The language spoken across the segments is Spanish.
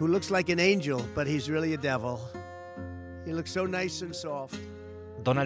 Donald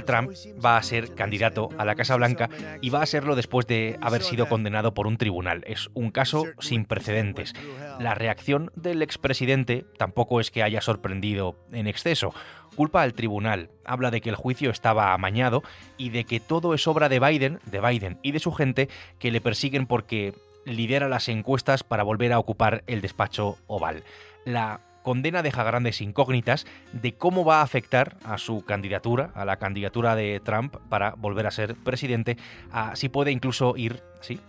Trump va a ser candidato a la Casa Blanca y va a serlo después de haber sido condenado por un tribunal. Es un caso sin precedentes. La reacción del expresidente tampoco es que haya sorprendido en exceso. Culpa al tribunal, habla de que el juicio estaba amañado y de que todo es obra de Biden, de Biden y de su gente que le persiguen porque lidera las encuestas para volver a ocupar el despacho oval la condena deja grandes incógnitas de cómo va a afectar a su candidatura, a la candidatura de Trump para volver a ser presidente, a si puede incluso ir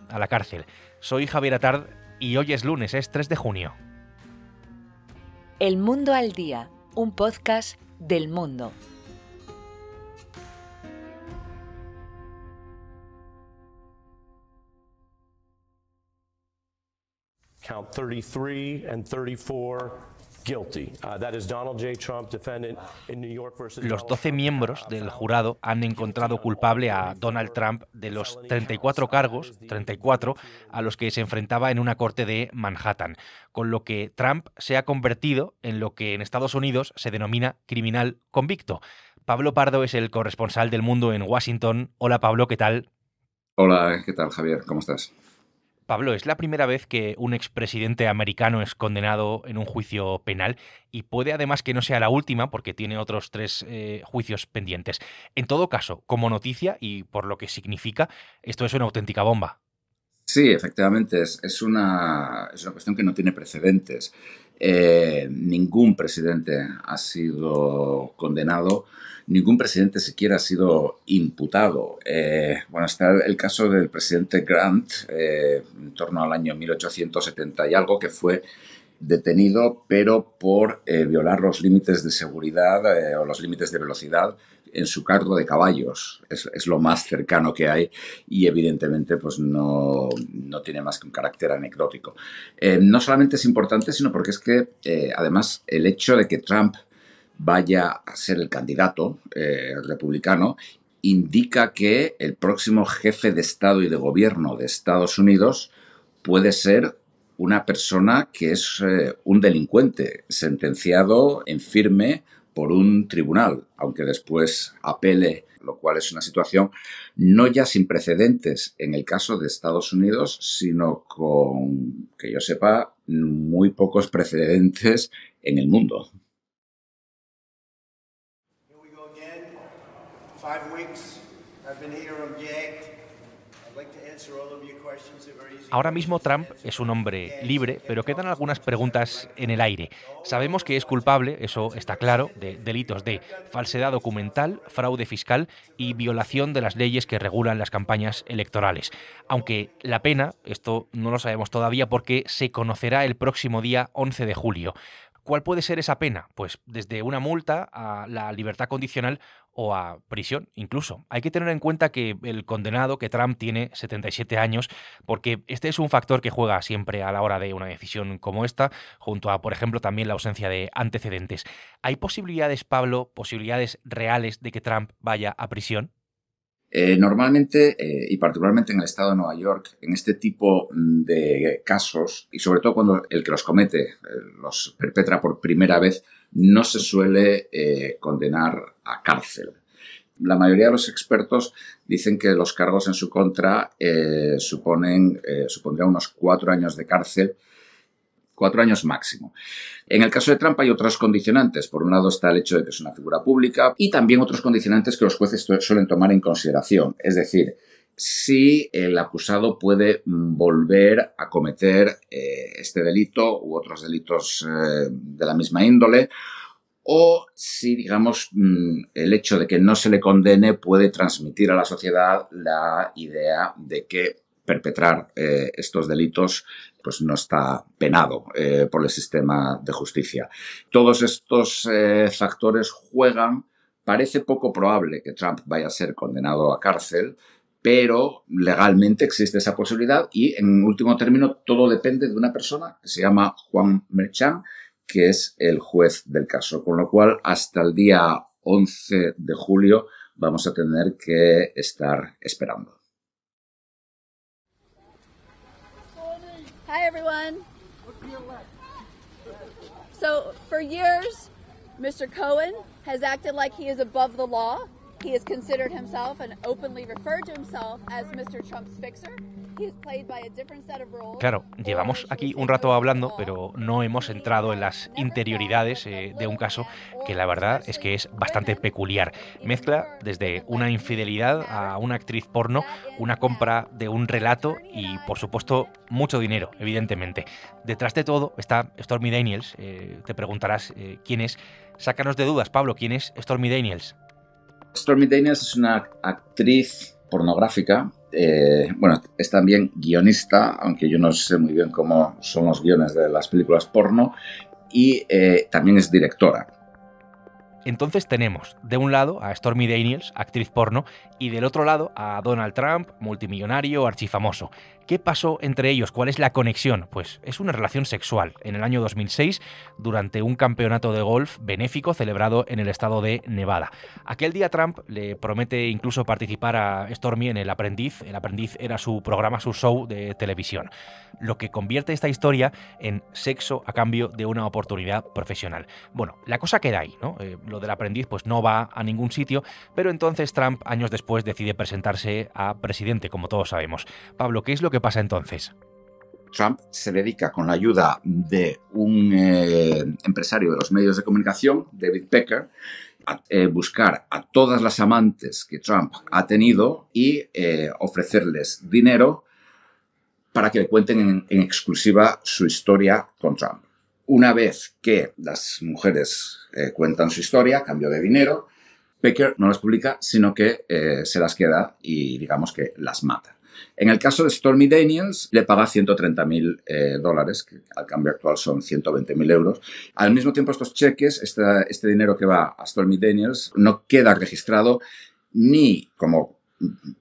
a la cárcel. Soy Javier Atard y hoy es lunes, es 3 de junio. El Mundo al Día, un podcast del mundo. Los 12 miembros del jurado han encontrado culpable a Donald Trump de los 34 cargos, 34, a los que se enfrentaba en una corte de Manhattan, con lo que Trump se ha convertido en lo que en Estados Unidos se denomina criminal convicto. Pablo Pardo es el corresponsal del mundo en Washington. Hola Pablo, ¿qué tal? Hola, ¿qué tal Javier? ¿Cómo estás? Pablo, es la primera vez que un expresidente americano es condenado en un juicio penal y puede además que no sea la última porque tiene otros tres eh, juicios pendientes. En todo caso, como noticia y por lo que significa, esto es una auténtica bomba. Sí, efectivamente, es, una, es una cuestión que no tiene precedentes. Eh, ningún presidente ha sido condenado, ningún presidente siquiera ha sido imputado. Eh, bueno, está el caso del presidente Grant eh, en torno al año 1870 y algo que fue detenido, pero por violar los límites de seguridad o los límites de velocidad en su cargo de caballos. Es, lo más cercano que hay y evidentemente pues no, no tiene más que un carácter anecdótico. Eh, no solamente es importante, sino porque es que eh, además el hecho de que Trump vaya a ser el candidato eh, republicano indica que el próximo jefe de Estado y de Gobierno de Estados Unidos puede ser una persona que es un delincuente sentenciado en firme por un tribunal, aunque después apele, lo cual es una situación no ya sin precedentes en el caso de Estados Unidos, sino con, que yo sepa, muy pocos precedentes en el mundo. Ahora mismo Trump es un hombre libre, pero quedan algunas preguntas en el aire. Sabemos que es culpable, eso está claro, de delitos de falsedad documental, fraude fiscal y violación de las leyes que regulan las campañas electorales. Aunque la pena, esto no lo sabemos todavía porque se conocerá el próximo día 11 de julio. ¿Cuál puede ser esa pena? Pues desde una multa a la libertad condicional o a prisión incluso. Hay que tener en cuenta que el condenado, que Trump tiene 77 años, porque este es un factor que juega siempre a la hora de una decisión como esta, junto a, por ejemplo, también la ausencia de antecedentes. ¿Hay posibilidades, Pablo, posibilidades reales de que Trump vaya a prisión? Eh, normalmente, eh, y particularmente en el estado de Nueva York, en este tipo mm, de casos, y sobre todo cuando el que los comete eh, los perpetra por primera vez, no se suele condenar a cárcel. La mayoría de los expertos dicen que los cargos en su contra suponen, unos cuatro años de cárcel, Cuatro años máximo. En el caso de Trampa hay otros condicionantes. Por un lado está el hecho de que es una figura pública y también otros condicionantes que los jueces suelen tomar en consideración. Es decir, si el acusado puede volver a cometer eh, este delito u otros delitos eh, de la misma índole, o si, digamos, mm, el hecho de que no se le condene puede transmitir a la sociedad la idea de que perpetrar eh, estos delitos pues no está penado eh, por el sistema de justicia. Todos estos eh, factores juegan. Parece poco probable que Trump vaya a ser condenado a cárcel, pero legalmente existe esa posibilidad y en último término todo depende de una persona que se llama Juan Merchan, que es el juez del caso, con lo cual hasta el día 11 de julio vamos a tener que estar esperando. So for years, Mr. Cohen has acted like he is above the law. He has considered himself and openly referred to himself as Mr. Trump's fixer. Claro, llevamos aquí un rato hablando, pero no hemos entrado en las interioridades eh, de un caso que la verdad es que es bastante peculiar. Mezcla desde una infidelidad a una actriz porno, una compra de un relato y, por supuesto, mucho dinero, evidentemente. Detrás de todo está Stormy Daniels. Eh, te preguntarás eh, quién es. Sácanos de dudas, Pablo, ¿quién es Stormy Daniels? Stormy Daniels es una actriz pornográfica eh, bueno, es también guionista, aunque yo no sé muy bien cómo son los guiones de las películas porno, y eh, también es directora. Entonces tenemos de un lado a Stormy Daniels, actriz porno, y del otro lado a Donald Trump, multimillonario, archifamoso. ¿Qué pasó entre ellos? ¿Cuál es la conexión? Pues es una relación sexual. En el año 2006, durante un campeonato de golf benéfico celebrado en el estado de Nevada. Aquel día Trump le promete incluso participar a Stormy en El Aprendiz. El Aprendiz era su programa, su show de televisión. Lo que convierte esta historia en sexo a cambio de una oportunidad profesional. Bueno, la cosa queda ahí, ¿no? Eh, lo del aprendiz pues no va a ningún sitio, pero entonces Trump años después decide presentarse a presidente, como todos sabemos. Pablo, ¿qué es lo ¿Qué pasa entonces? Trump se dedica con la ayuda de un eh, empresario de los medios de comunicación, David Pecker, a eh, buscar a todas las amantes que Trump ha tenido y eh, ofrecerles dinero para que le cuenten en, exclusiva su historia con Trump. Una vez que las mujeres cuentan su historia, cambio de dinero, Pecker no las publica, sino que se las queda y digamos que las mata. En el caso de Stormy Daniels, le paga 130.000 eh, dólares, que al cambio actual son 120.000 euros. Al mismo tiempo, estos cheques, este, dinero que va a Stormy Daniels, no queda registrado ni como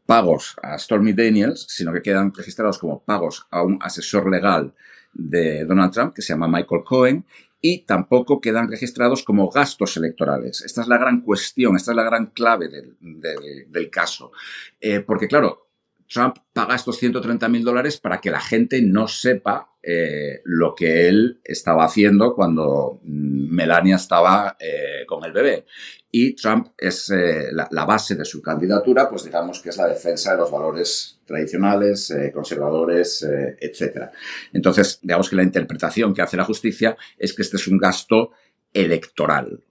pagos a Stormy Daniels, sino que quedan registrados como pagos a un asesor legal de Donald Trump, que se llama Michael Cohen, y tampoco quedan registrados como gastos electorales. Esta es la gran cuestión, esta es la gran clave del, caso. Eh, porque, claro, Trump paga estos 130.000 dólares para que la gente no sepa eh, lo que él estaba haciendo cuando mm, Melania estaba eh, con el bebé. Y Trump es eh, la, la, base de su candidatura, pues digamos que es la defensa de los valores tradicionales, conservadores, etc. Entonces, digamos que la interpretación que hace la justicia es que este es un gasto electoral,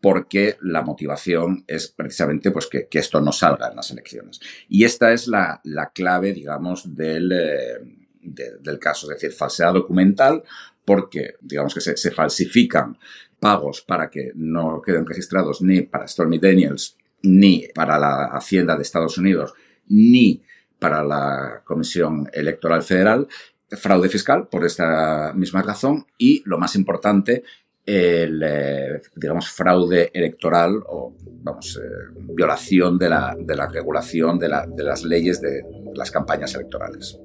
porque la motivación es precisamente pues, que, esto no salga en las elecciones. Y esta es la, clave, digamos, eh, del, caso, es decir, falsedad documental, porque digamos que se falsifican pagos para que no queden registrados ni para Stormy Daniels, ni para la Hacienda de Estados Unidos, ni para la Comisión Electoral Federal, fraude fiscal por esta misma razón y, lo más importante, el, eh, digamos, fraude electoral o, vamos, eh, violación de la, de la regulación de las leyes de las campañas electorales.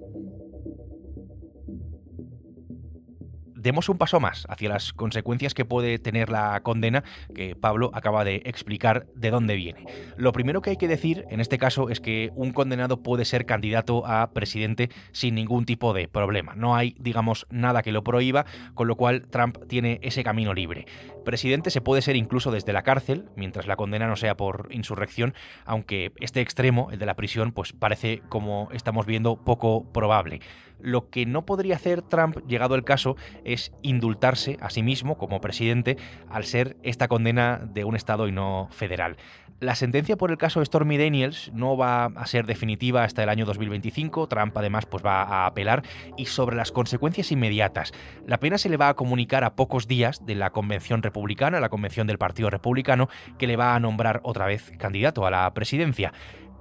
demos un paso más hacia las consecuencias que puede tener la condena que Pablo acaba de explicar de dónde viene. Lo primero que hay que decir en este caso es que un condenado puede ser candidato a presidente sin ningún tipo de problema. No hay, digamos, nada que lo prohíba, con lo cual Trump tiene ese camino libre. Presidente se puede ser incluso desde la cárcel, mientras la condena no sea por insurrección, aunque este extremo, el de la prisión, pues parece, como estamos viendo, poco probable. Lo que no podría hacer Trump, llegado el caso, es indultarse a sí mismo como presidente al ser esta condena de un Estado y no federal. La sentencia por el caso Stormy Daniels no va a ser definitiva hasta el año 2025. Trump además pues va a apelar y sobre las consecuencias inmediatas. La pena se le va a comunicar a pocos días de la convención republicana, la convención del Partido Republicano, que le va a nombrar otra vez candidato a la presidencia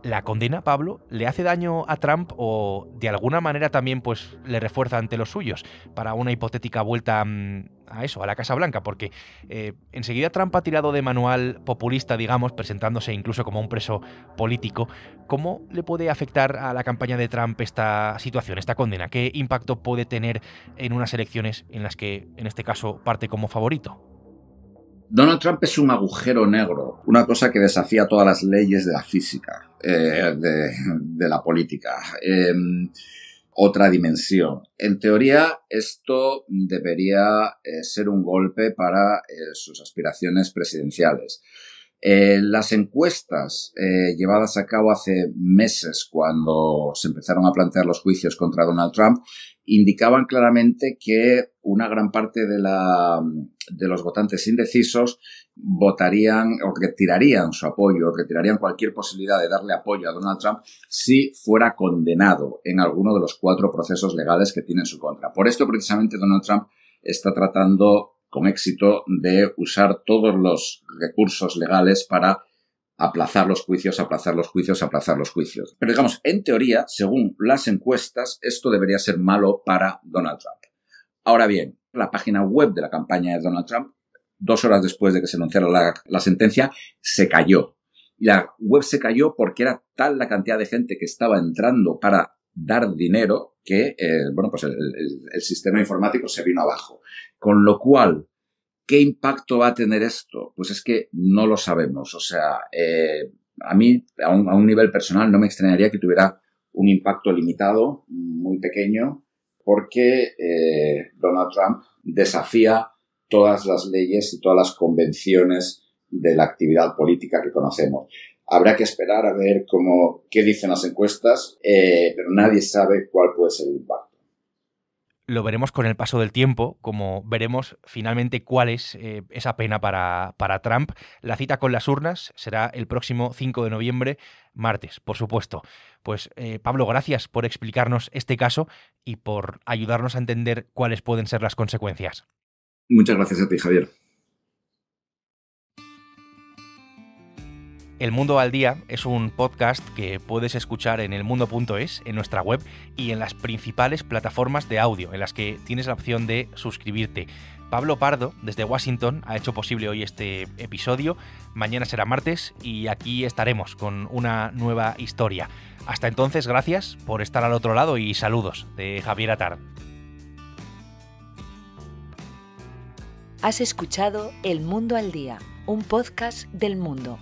la condena, Pablo, le hace daño a Trump o de alguna manera también pues, le refuerza ante los suyos para una hipotética vuelta mm, a eso, a la Casa Blanca, porque eh, enseguida Trump ha tirado de manual populista, digamos, presentándose incluso como un preso político. ¿Cómo le puede afectar a la campaña de Trump esta situación, esta condena? ¿Qué impacto puede tener en unas elecciones en las que, en este caso, parte como favorito? Donald Trump es un agujero negro, una cosa que desafía todas las leyes de la física, eh, de, la política. Em, otra dimensión. En teoría, esto debería eh, ser un golpe para eh, sus aspiraciones presidenciales. Eh, las encuestas eh, llevadas a cabo hace meses cuando se empezaron a plantear los juicios contra Donald Trump indicaban claramente que una gran parte de, la, de los votantes indecisos votarían o retirarían su apoyo, o retirarían cualquier posibilidad de darle apoyo a Donald Trump si fuera condenado en alguno de los cuatro procesos legales que tiene en su contra. Por esto precisamente Donald Trump está tratando con éxito de usar todos los recursos legales para aplazar los juicios, aplazar los juicios, aplazar los juicios. Pero digamos, en teoría, según las encuestas, esto debería ser malo para Donald Trump. Ahora bien, la página web de la campaña de Donald Trump, dos horas después de que se anunciara la, sentencia, se cayó. la web se cayó porque era tal la cantidad de gente que estaba entrando para dar dinero que, eh, bueno, pues el sistema informático se vino abajo. Con lo cual, ¿qué impacto va a tener esto? Pues es que no lo sabemos. O sea, eh, a mí, a un, nivel personal, no me extrañaría que tuviera un impacto limitado, muy pequeño, porque eh, Donald Trump desafía todas las leyes y todas las convenciones de la actividad política que conocemos. Habrá que esperar a ver cómo, qué dicen las encuestas, eh, pero nadie sabe cuál puede ser el impacto lo veremos con el paso del tiempo, como veremos finalmente cuál es eh, esa pena para, para Trump. La cita con las urnas será el próximo 5 de noviembre, martes, por supuesto. Pues eh, Pablo, gracias por explicarnos este caso y por ayudarnos a entender cuáles pueden ser las consecuencias. Muchas gracias a ti, Javier. El Mundo al Día es un podcast que puedes escuchar en elmundo.es, en nuestra web y en las principales plataformas de audio en las que tienes la opción de suscribirte. Pablo Pardo, desde Washington, ha hecho posible hoy este episodio. Mañana será martes y aquí estaremos con una nueva historia. Hasta entonces, gracias por estar al otro lado y saludos de Javier Atar. Has escuchado El Mundo al Día, un podcast del mundo.